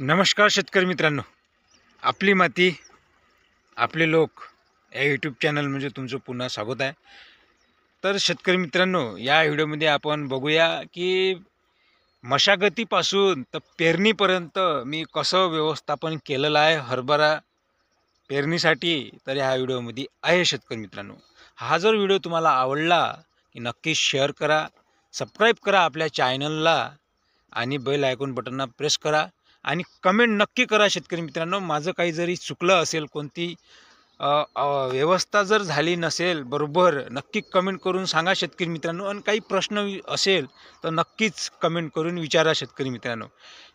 नमस्कार शेतकरी मित्रांनो आपली माती आपले लोक या यूट्यूब चॅनल म्हणजे तुमचं पुन्हा स्वागत आहे तर शेतकरी मित्रांनो या व्हिडिओमध्ये आपण बघूया की मशागतीपासून तर पेरणीपर्यंत मी कसं व्यवस्थापन केलेलं आहे हरभरा पेरणीसाठी तर ह्या व्हिडिओमध्ये आहे शेतकरी मित्रांनो हा जर व्हिडिओ तुम्हाला आवडला की नक्की शेअर करा सबस्क्राईब करा आपल्या चॅनलला आणि बेल आयकॉन बटनना प्रेस करा आणि कमेंट नक्की करा शेतकरी मित्रांनो माझं काही जरी चुकलं असेल कोणती व्यवस्था जर झाली नसेल बरोबर नक्की कमेंट करून सांगा शेतकरी मित्रांनो आणि काही प्रश्न असेल तर नक्कीच कमेंट करून विचारा शेतकरी मित्रांनो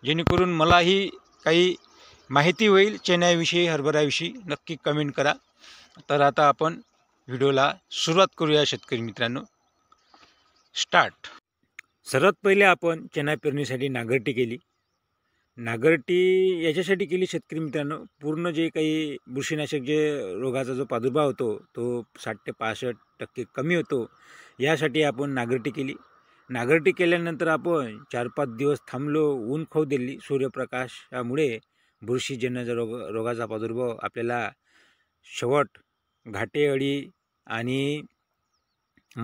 जेणेकरून मलाही काही माहिती होईल चेन्याविषयी हरभऱ्याविषयी नक्की कमेंट करा तर आता आपण व्हिडिओला सुरुवात करूया शेतकरी मित्रांनो स्टार्ट सर्वात पहिले आपण चेन्नई पेरणीसाठी नांगरटी केली नागरटी याच्यासाठी केली शेतकरी मित्रांनो पूर्ण जे काही बुरशीनाशक जे रोगाचा जो प्रादुर्भाव होतो तो साठ ते पासष्ट टक्के कमी होतो यासाठी आपण नागरटी केली नागरटी केल्यानंतर आपण चार पाच दिवस थांबलो ऊन खाऊ दिली सूर्यप्रकाशामुळे बुरशीजन्य रोग रोगाचा प्रादुर्भाव आपल्याला शेवट अळी आणि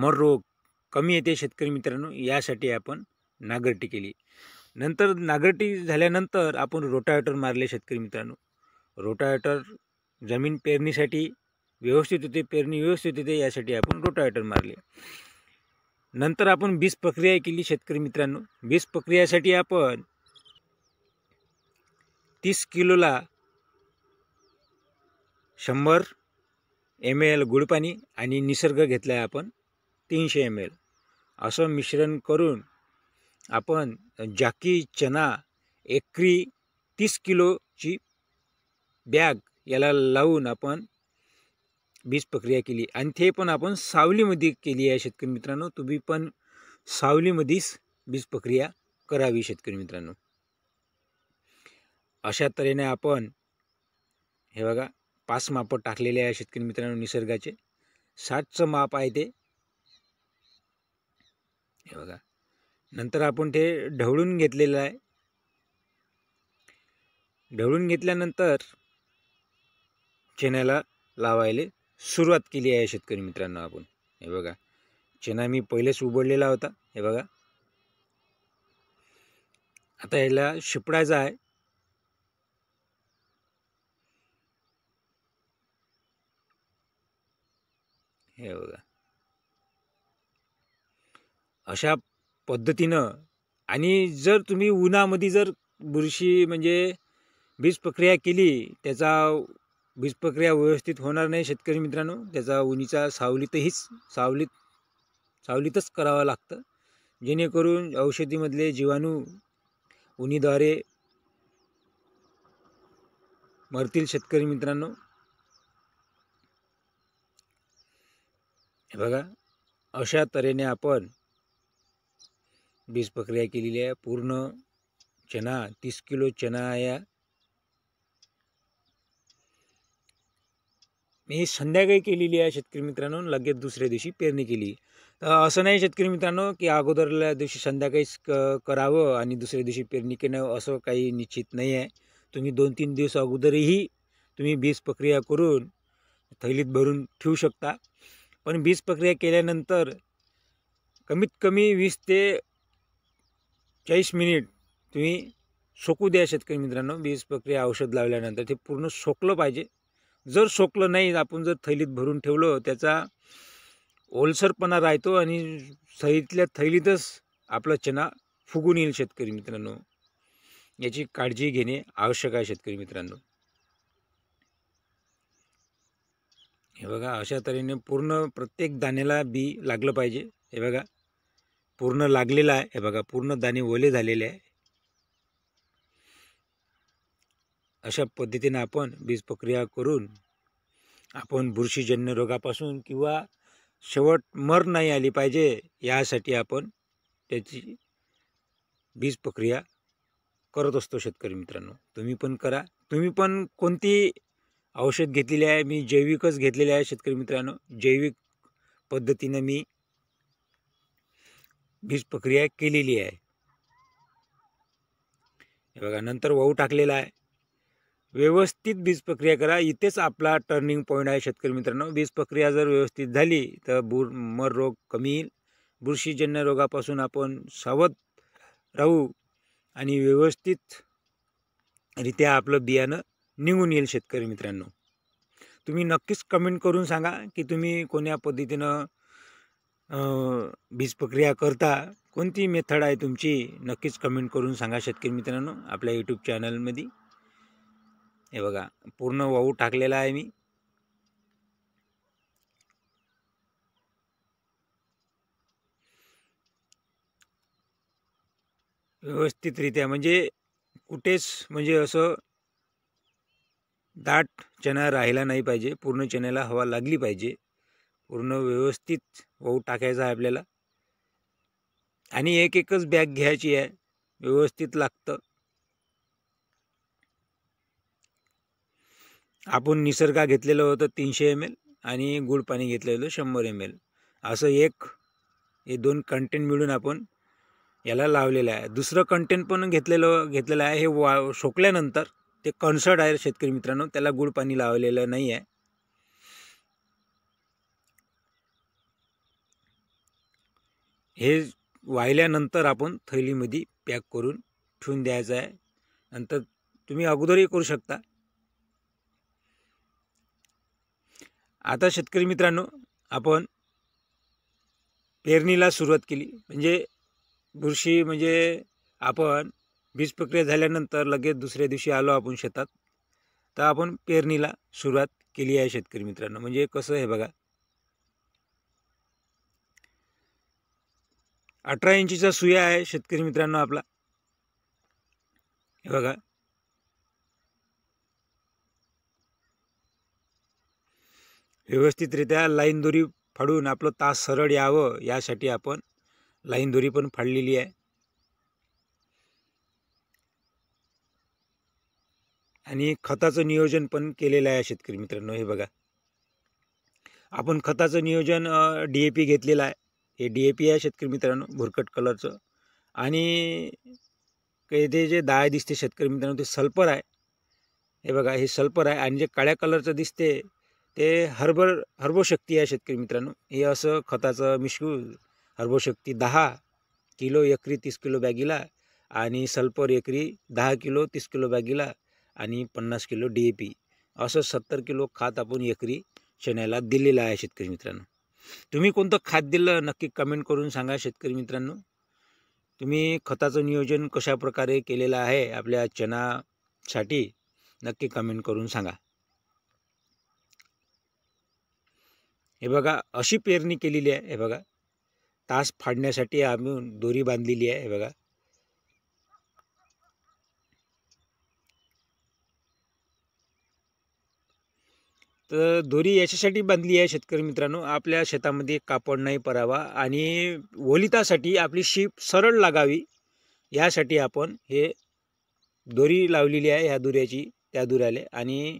मर रोग कमी येते शेतकरी मित्रांनो यासाठी आपण नागरटी केली नंतर नागरटी झाल्यानंतर आपण रोटावेटर मारले शेतकरी मित्रांनो रोटावेटर जमीन पेरणीसाठी व्यवस्थित होते पेरणी व्यवस्थित होते यासाठी आपण रोटावेटर मारले नंतर आपण बीज प्रक्रिया केली शेतकरी मित्रांनो बीज प्रक्रियासाठी आपण तीस किलोला शंभर एम एल गुळपाणी आणि निसर्ग घेतला आहे आपण तीनशे एम एल असं मिश्रण करून आपण जाकी चना एकरी तीस किलोची बॅग याला लावून आपण बीज प्रक्रिया केली आणि ते पण आपण सावलीमध्ये केली आहे शेतकरी मित्रांनो तुम्ही पण सावलीमध्येच बीज प्रक्रिया करावी शेतकरी मित्रांनो अशा तऱ्हेने आपण हे बघा पाच माप टाकलेले आहे शेतकरी मित्रांनो निसर्गाचे सातचं माप आहे ते हे बघा नंतर आपण ते ढवळून घेतलेलं आहे ढवळून घेतल्यानंतर चेण्याला लावायला सुरुवात केली आहे शेतकरी मित्रांनो आपण हे बघा चेना मी पहिलेच उघडलेला होता हे बघा आता याला शिपडायचा आहे हे बघा अशा पद्धतीनं आणि जर तुम्ही उन्हामध्ये जर बुरशी म्हणजे बीज प्रक्रिया केली त्याचा बीज प्रक्रिया व्यवस्थित होणार नाही शेतकरी मित्रांनो त्याचा उन्हीचा सावलीतहीच सावलीत सावलीतच करावं लागतं जेणेकरून औषधीमधले जीवाणू उन्हीद्वारे मरतील शेतकरी मित्रांनो हे बघा अशा तऱ्हेने आपण बीज प्रक्रिया केलेली आहे पूर्ण चना तीस किलो चना या मी संध्याकाळी केलेली आहे शेतकरी मित्रांनो लगेच दुसऱ्या दिवशी पेरणी केली असं नाही शेतकरी मित्रांनो की अगोदरल्या दिवशी संध्याकाळीच क करावं आणि दुसऱ्या दिवशी पेरणी केणं असं काही निश्चित नाही आहे तुम्ही दोन तीन दिवस अगोदरही तुम्ही बीज प्रक्रिया करून थैलीत भरून ठेवू शकता पण बीज प्रक्रिया केल्यानंतर कमीत कमी वीस ते चाळीस मिनिट तुम्ही सोकू द्या शेतकरी मित्रांनो बीज प्रक्रिया औषध लावल्यानंतर ते पूर्ण सोकलं पाहिजे जर सोकलं नाही आपण जर थैलीत भरून ठेवलं त्याचा ओलसरपणा राहतो आणि थैलीतल्या थैलीतच आपला चना फुगून येईल शेतकरी मित्रांनो याची काळजी घेणे आवश्यक आहे शेतकरी मित्रांनो हे बघा अशा तऱ्हेने पूर्ण प्रत्येक दाण्याला बी लागलं पाहिजे हे बघा पूर्ण लागलेला आहे हे बघा पूर्ण दाणे ओले झालेले आहे अशा पद्धतीने आपण बीज प्रक्रिया करून आपण बुरशीजन्य रोगापासून किंवा शेवट मर नाही आली पाहिजे यासाठी आपण त्याची बीज प्रक्रिया करत असतो शेतकरी मित्रांनो तुम्ही पण करा तुम्ही पण कोणती औषध घेतलेली आहे मी जैविकच घेतलेले आहे शेतकरी मित्रांनो जैविक पद्धतीनं मी बीज प्रक्रिया केलेली आहे हे बघा नंतर वाहू टाकलेला आहे व्यवस्थित बीज प्रक्रिया करा इथेच आपला टर्निंग पॉईंट आहे शेतकरी मित्रांनो बीज प्रक्रिया जर व्यवस्थित झाली तर बुर मर रोग कमी येईल बुरशीजन्य रोगापासून आपण सावध राहू आणि व्यवस्थित रित्या आपलं बियाणं निघून येईल शेतकरी मित्रांनो तुम्ही नक्कीच कमेंट करून सांगा की तुम्ही कोण्या पद्धतीनं बीज प्रक्रिया करता कोणती मेथड आहे तुमची नक्कीच कमेंट करून सांगा शेतकरी मित्रांनो आपल्या यूट्यूब चॅनलमध्ये हे बघा पूर्ण वाऊ टाकलेला आहे मी व्यवस्थितरित्या म्हणजे कुठेच म्हणजे असं दाट चणा राहिला नाही पाहिजे पूर्ण चण्याला हवा लागली पाहिजे पूर्ण व्यवस्थित वाहू टाकायचा आहे आपल्याला आणि एक एकच बॅग घ्यायची आहे व्यवस्थित लागतं आपण निसर्गा घेतलेलं होतं तीनशे एम एल आणि गुळ पाणी घेतलेलं होतं शंभर एम एल असं एक हे दोन कंटेंट मिळून आपण याला लावलेलं आहे दुसरं कंटेंट पण घेतलेलं घेतलेलं आहे हे वा शोकल्यानंतर ते कन्सर्ट आहे शेतकरी मित्रांनो त्याला गुळ पाणी लावलेलं नाही आहे हे वाहिल्यानंतर आपण थैलीमध्ये पॅक करून ठेवून द्यायचं आहे नंतर तुम्ही अगोदरही करू शकता आता शेतकरी मित्रांनो आपण पेरणीला सुरुवात केली म्हणजे बुरशी म्हणजे आपण बीज प्रक्रिया झाल्यानंतर लगेच दुसऱ्या दिवशी आलो आपण शेतात तर आपण पेरणीला सुरुवात केली आहे शेतकरी मित्रांनो म्हणजे कसं हे बघा अठरा इंचीचा सुया आहे शेतकरी मित्रांनो आपला हे बघा व्यवस्थितरित्या लाईन दोरी फाडून आपलं तास सरळ यावं यासाठी आपण लाईन दोरी पण फाडलेली आहे आणि खताचं नियोजन पण केलेलं आहे शेतकरी मित्रांनो हे बघा आपण खताचं नियोजन डी ए पी घेतलेलं आहे हे डी ए पी आहे शेतकरी मित्रांनो भुरकट कलरचं आणि ते जे दाय दिसते शेतकरी मित्रांनो ते सल्फर आहे हे बघा हे सल्फर आहे आणि जे काळ्या कलरचं दिसते ते हर्बर हर्बोशक्ती आहे शेतकरी मित्रांनो हे असं खताचं मिश्रू हर्बोशक्ती दहा किलो एकरी तीस किलो बॅगीला आणि सल्फर एकरी दहा किलो तीस किलो बॅगीला आणि पन्नास किलो डी ए पी असं सत्तर किलो खात आपण एकरी शेण्याला दिलेलं आहे शेतकरी मित्रांनो तुम्ही कोणतं खाद दिलं नक्की कमेंट करून सांगा शेतकरी मित्रांनो तुम्ही खताचं नियोजन कशा प्रकारे केलेलं आहे आपल्या चणासाठी नक्की कमेंट करून सांगा हे बघा अशी पेरणी केलेली आहे हे बघा तास फाडण्यासाठी आम्ही दोरी बांधलेली आहे हे बघा तर दोरी याच्यासाठी बांधली आहे शेतकरी मित्रांनो आपल्या शेतामध्ये कापड नाही परावा आणि ओलितासाठी आपली शीप सरळ लागावी यासाठी आपण हे दोरी लावलेली आहे ह्या दुऱ्याची त्या दुऱ्याला आणि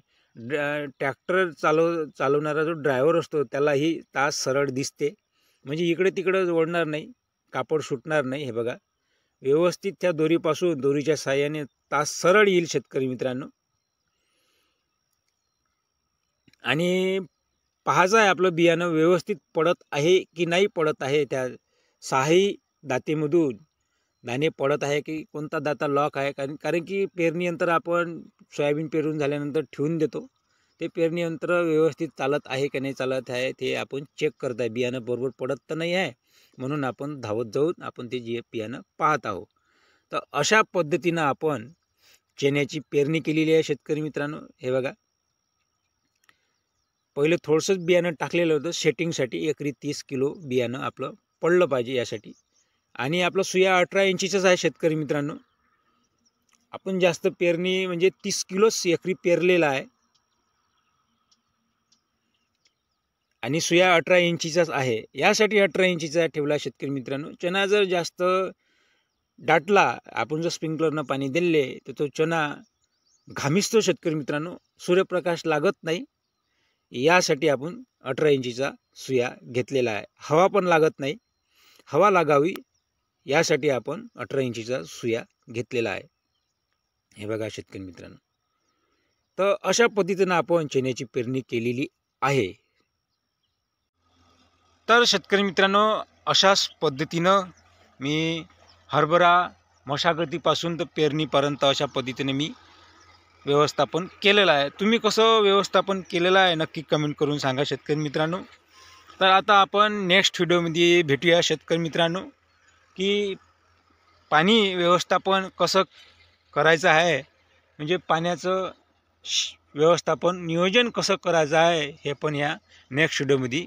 ट्रॅक्टर चालव चालवणारा जो ड्रायव्हर असतो त्यालाही तास सरळ दिसते म्हणजे इकडे तिकडं ओढणार नाही कापड सुटणार नाही हे बघा व्यवस्थित त्या दोरीपासून दोरीच्या साह्याने तास सरळ येईल शेतकरी मित्रांनो आणि पाहायचं आहे आपलं बियाणं व्यवस्थित पडत आहे की नाही पडत आहे त्या सहाही दातेमधून दाणे पडत आहे की कोणता दाता लॉक आहे कारण कारण की पेरणीनंतर आपण सोयाबीन पेरून झाल्यानंतर ठेवून देतो ते पेरणीयंत्र व्यवस्थित चालत आहे की नाही चालत आहे ते आपण चेक करत आहे बियाणं बरोबर पडत तर नाही आहे म्हणून आपण धावत जाऊन आपण ते जी बियाणं पाहत आहोत तर अशा पद्धतीनं आपण चेण्याची पेरणी केलेली आहे शेतकरी मित्रांनो हे बघा पहिलं थोडंसंच बियाणं टाकलेलं होतं सेटिंगसाठी एकरी तीस किलो बियाणं आपलं पडलं पाहिजे यासाठी आणि आपलं सुया अठरा इंचीचंच आहे शेतकरी मित्रांनो आपण जास्त पेरणी म्हणजे तीस किलोच एकरी पेरलेला आहे आणि सुया अठरा इंचीचाच आहे यासाठी अठरा इंचीचा ठेवला शेतकरी मित्रांनो चणा जर जास्त दाटला आपण जर स्प्रिंकलरनं पाणी दिले तर तो चना घामिसतो शेतकरी मित्रांनो सूर्यप्रकाश लागत नाही यासाठी आपण अठरा इंचीचा सुया घेतलेला आहे हवा पण लागत नाही हवा लागावी यासाठी आपण अठरा इंचीचा सुया घेतलेला आहे हे बघा शेतकरी मित्रांनो तर अशा पद्धतीनं आपण चण्याची पेरणी केलेली आहे तर शेतकरी मित्रांनो अशाच पद्धतीनं मी हरभरा मशागतीपासून तर पेरणीपर्यंत अशा पद्धतीने मी व्यवस्थापन केलेलं आहे तुम्ही कसं व्यवस्थापन केलेलं आहे नक्की कमेंट करून सांगा शेतकरी मित्रांनो तर आता आपण नेक्स्ट व्हिडिओमध्ये भेटूया शेतकरी मित्रांनो की पाणी व्यवस्थापन कसं करायचं आहे म्हणजे पाण्याचं व्यवस्थापन नियोजन कसं करायचं आहे हे पण या नेक्स्ट व्हिडिओमध्ये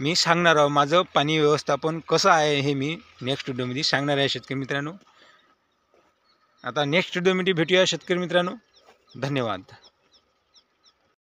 मी सांगणार आहोत माझं पाणी व्यवस्थापन कसं आहे हे मी नेक्स्ट व्हिडिओमध्ये सांगणार आहे शेतकरी मित्रांनो आता नेक्स्ट व्हिडिओमध्ये भेटूया शेतकरी मित्रांनो धन्यवाद